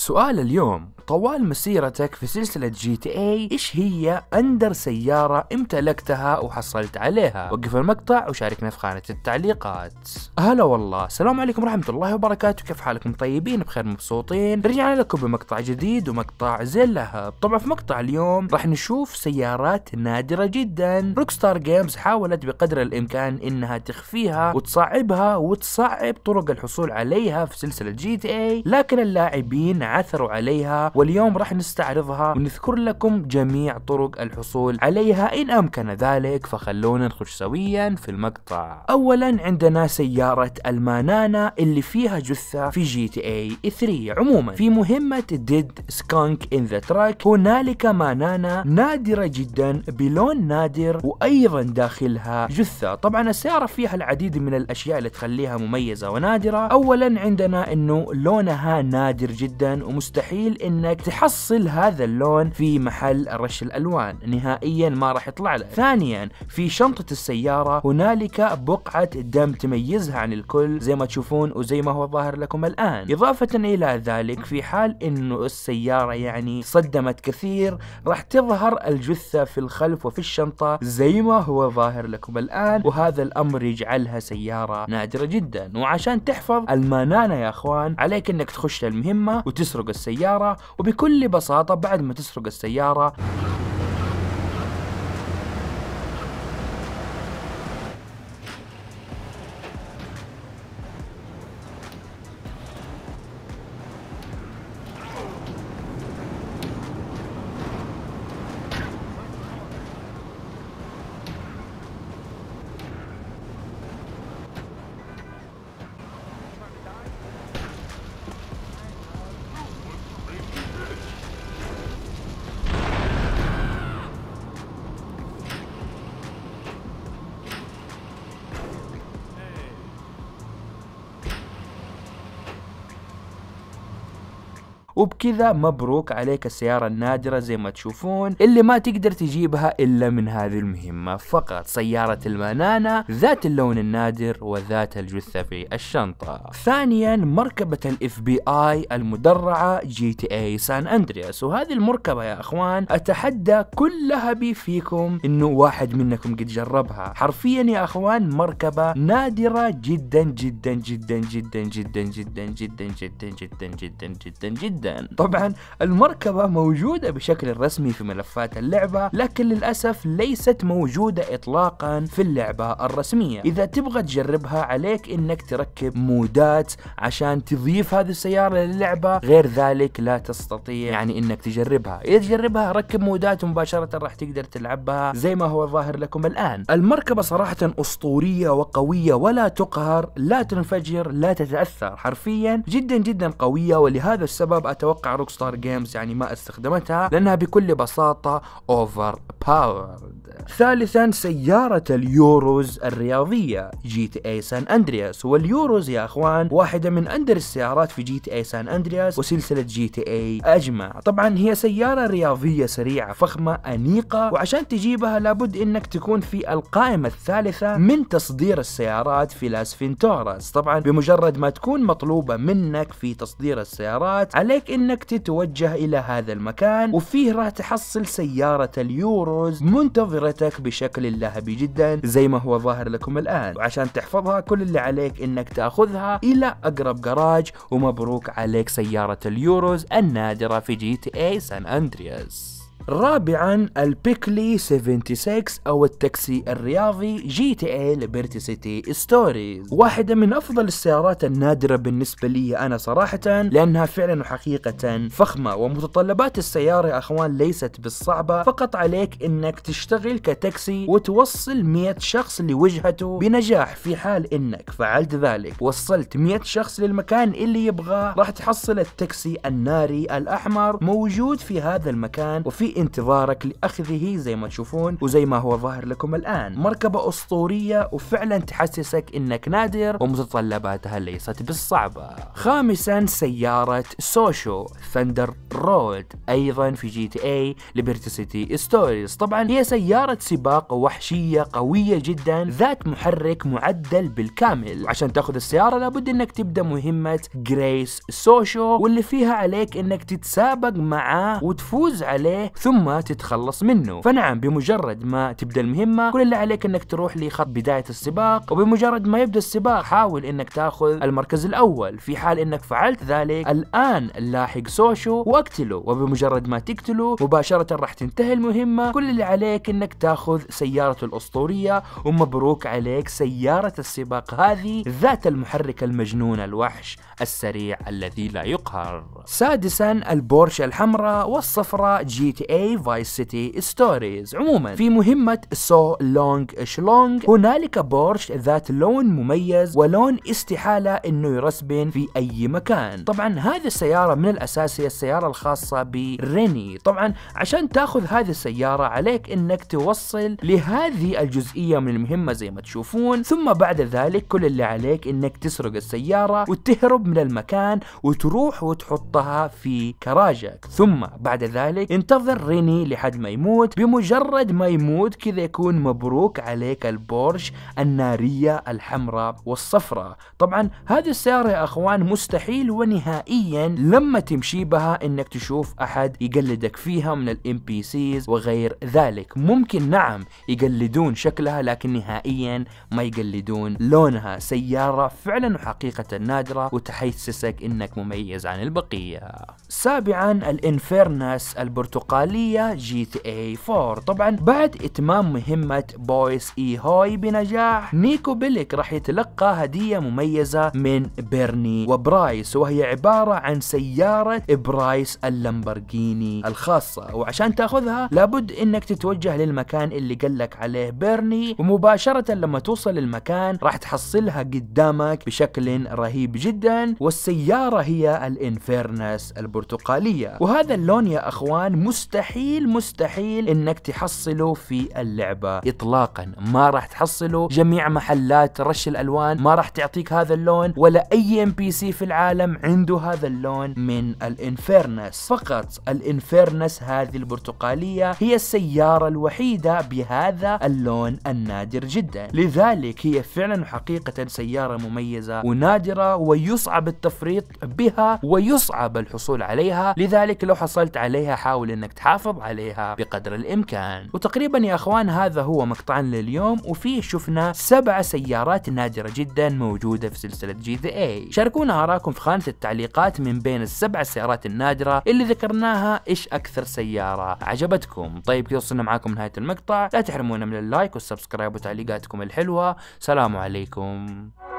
سؤال اليوم طوال مسيرتك في سلسلة جي تي اي ايش هي اندر سيارة امتلكتها وحصلت عليها وقف المقطع وشاركنا في خانة التعليقات هلا والله السلام عليكم ورحمة الله وبركاته كيف حالكم طيبين بخير مبسوطين رجعنا لكم بمقطع جديد ومقطع زي اللهب طبعا في مقطع اليوم راح نشوف سيارات نادرة جدا روكستار جيمز حاولت بقدر الامكان انها تخفيها وتصعبها وتصعب طرق الحصول عليها في سلسلة جي تي اي لكن اللاعبين عثروا عليها واليوم راح نستعرضها ونذكر لكم جميع طرق الحصول عليها إن أمكن ذلك فخلونا نخش سويا في المقطع أولا عندنا سيارة المانانا اللي فيها جثة في جي تي اي 3 عموما في مهمة ديد سكانك ان ذا تراك هنالك مانانا نادرة جدا بلون نادر وأيضا داخلها جثة طبعا السيارة فيها العديد من الأشياء اللي تخليها مميزة ونادرة أولا عندنا أنه لونها نادر جدا جدا ومستحيل انك تحصل هذا اللون في محل رش الالوان نهائيا ما راح يطلع لك ثانيا في شنطة السيارة هنالك بقعة دم تميزها عن الكل زي ما تشوفون وزي ما هو ظاهر لكم الان اضافة الى ذلك في حال انه السيارة يعني صدمت كثير راح تظهر الجثة في الخلف وفي الشنطة زي ما هو ظاهر لكم الان وهذا الامر يجعلها سيارة نادرة جدا وعشان تحفظ المنانة يا اخوان عليك انك تخش المهمة وتس تسرق السيارة وبكل بساطة بعد ما تسرق السيارة وبكذا مبروك عليك السيارة النادرة زي ما تشوفون اللي ما تقدر تجيبها إلا من هذه المهمة فقط سيارة المانانا ذات اللون النادر وذات الجثة في الشنطة ثانيا مركبة الاف بي اي المدرعة جي تي اي سان اندرياس وهذه المركبة يا اخوان اتحدى كل لهبي فيكم انه واحد منكم قد جربها حرفيا يا اخوان مركبة نادرة جدا جدا جدا جدا جدا جدا جدا جدا جدا جدا جدا جدا جدا طبعا المركبة موجودة بشكل رسمي في ملفات اللعبة لكن للأسف ليست موجودة إطلاقا في اللعبة الرسمية إذا تبغى تجربها عليك إنك تركب مودات عشان تضيف هذه السيارة للعبة غير ذلك لا تستطيع يعني إنك تجربها إذا تجربها ركب مودات مباشرة راح تقدر تلعبها زي ما هو ظاهر لكم الآن المركبة صراحة أسطورية وقوية ولا تقهر لا تنفجر لا تتأثر حرفيا جدا جدا قوية ولهذا السبب اتوقع روك ستار جيمز يعني ما استخدمتها لانها بكل بساطه اوفر باورد ثالثا سيارة اليوروز الرياضية جي تي اي سان اندرياس واليوروز يا اخوان واحدة من اندر السيارات في جي تي اي سان اندرياس وسلسلة جي تي اي اجمع طبعا هي سيارة رياضية سريعة فخمة انيقة وعشان تجيبها لابد انك تكون في القائمة الثالثة من تصدير السيارات في لاس فينتوراس طبعا بمجرد ما تكون مطلوبة منك في تصدير السيارات عليك عليك انك تتوجه الى هذا المكان وفيه راح تحصل سيارة اليوروز منتظرتك بشكل لهبي جدا زي ما هو ظاهر لكم الان وعشان تحفظها كل اللي عليك انك تاخذها الى اقرب جراج ومبروك عليك سيارة اليوروز النادرة في جي تي اي سان اندرياس رابعا البيكلي 76 او التاكسي الرياضي جي تي اي ليبرتي سيتي ستوريز واحدة من افضل السيارات النادرة بالنسبة لي انا صراحة لانها فعلا وحقيقة فخمة ومتطلبات السيارة يا اخوان ليست بالصعبة فقط عليك انك تشتغل كتاكسي وتوصل 100 شخص لوجهته بنجاح في حال انك فعلت ذلك وصلت 100 شخص للمكان اللي يبغاه راح تحصل التاكسي الناري الاحمر موجود في هذا المكان وفي في انتظارك لأخذه زي ما تشوفون وزي ما هو ظاهر لكم الآن مركبة أسطورية وفعلا تحسسك أنك نادر ومتطلباتها ليست بالصعبة خامسا سيارة سوشو ثندر رود أيضا في جي تي اي ليبرتي سيتي ستوريز طبعا هي سيارة سباق وحشية قوية جدا ذات محرك معدل بالكامل عشان تاخذ السيارة لابد أنك تبدأ مهمة جريس سوشو واللي فيها عليك أنك تتسابق معاه وتفوز عليه ثم تتخلص منه فنعم بمجرد ما تبدا المهمه كل اللي عليك انك تروح لخط بدايه السباق وبمجرد ما يبدا السباق حاول انك تاخذ المركز الاول في حال انك فعلت ذلك الان لاحق سوشو واقتله وبمجرد ما تقتله مباشره راح تنتهي المهمه كل اللي عليك انك تاخذ سيارته الاسطوريه ومبروك عليك سياره السباق هذه ذات المحرك المجنون الوحش السريع الذي لا يقهر سادسا البورش الحمراء والصفراء جي تي A Vice City Stories عموما في مهمة So Long Shlong هنالك بورش ذات لون مميز ولون استحالة انه يرسبن في اي مكان طبعا هذه السيارة من الاساس هي السيارة الخاصة بريني طبعا عشان تاخذ هذه السيارة عليك انك توصل لهذه الجزئية من المهمة زي ما تشوفون ثم بعد ذلك كل اللي عليك انك تسرق السيارة وتهرب من المكان وتروح وتحطها في كراجك ثم بعد ذلك انتظر ريني لحد ما يموت بمجرد ما يموت كذا يكون مبروك عليك البورش النارية الحمراء والصفراء طبعا هذه السيارة يا أخوان مستحيل ونهائيا لما تمشي بها انك تشوف احد يقلدك فيها من الام بي سيز وغير ذلك ممكن نعم يقلدون شكلها لكن نهائيا ما يقلدون لونها سيارة فعلا وحقيقة نادرة وتحسسك انك مميز عن البقية سابعا الانفيرناس البرتقالي العالية جي تي اي 4 طبعا بعد اتمام مهمة بويس اي هوي بنجاح نيكو بيليك راح يتلقى هدية مميزة من بيرني وبرايس وهي عبارة عن سيارة برايس اللامبرجيني الخاصة وعشان تاخذها لابد انك تتوجه للمكان اللي قال لك عليه بيرني ومباشرة لما توصل المكان راح تحصلها قدامك بشكل رهيب جدا والسيارة هي الانفيرنس البرتقالية وهذا اللون يا اخوان مستحيل مستحيل مستحيل انك تحصله في اللعبة اطلاقا ما راح تحصله جميع محلات رش الالوان ما راح تعطيك هذا اللون ولا اي ام بي سي في العالم عنده هذا اللون من الانفيرنس فقط الانفيرنس هذه البرتقالية هي السيارة الوحيدة بهذا اللون النادر جدا لذلك هي فعلا حقيقة سيارة مميزة ونادرة ويصعب التفريط بها ويصعب الحصول عليها لذلك لو حصلت عليها حاول انك تحافظ عليها بقدر الامكان وتقريبا يا اخوان هذا هو مقطعنا لليوم وفيه شفنا سبع سيارات نادرة جدا موجودة في سلسلة جي ذا اي شاركونا اراكم في خانة التعليقات من بين السبع سيارات النادرة اللي ذكرناها ايش اكثر سيارة عجبتكم طيب كذا وصلنا معاكم نهاية المقطع لا تحرمونا من اللايك والسبسكرايب وتعليقاتكم الحلوة سلام عليكم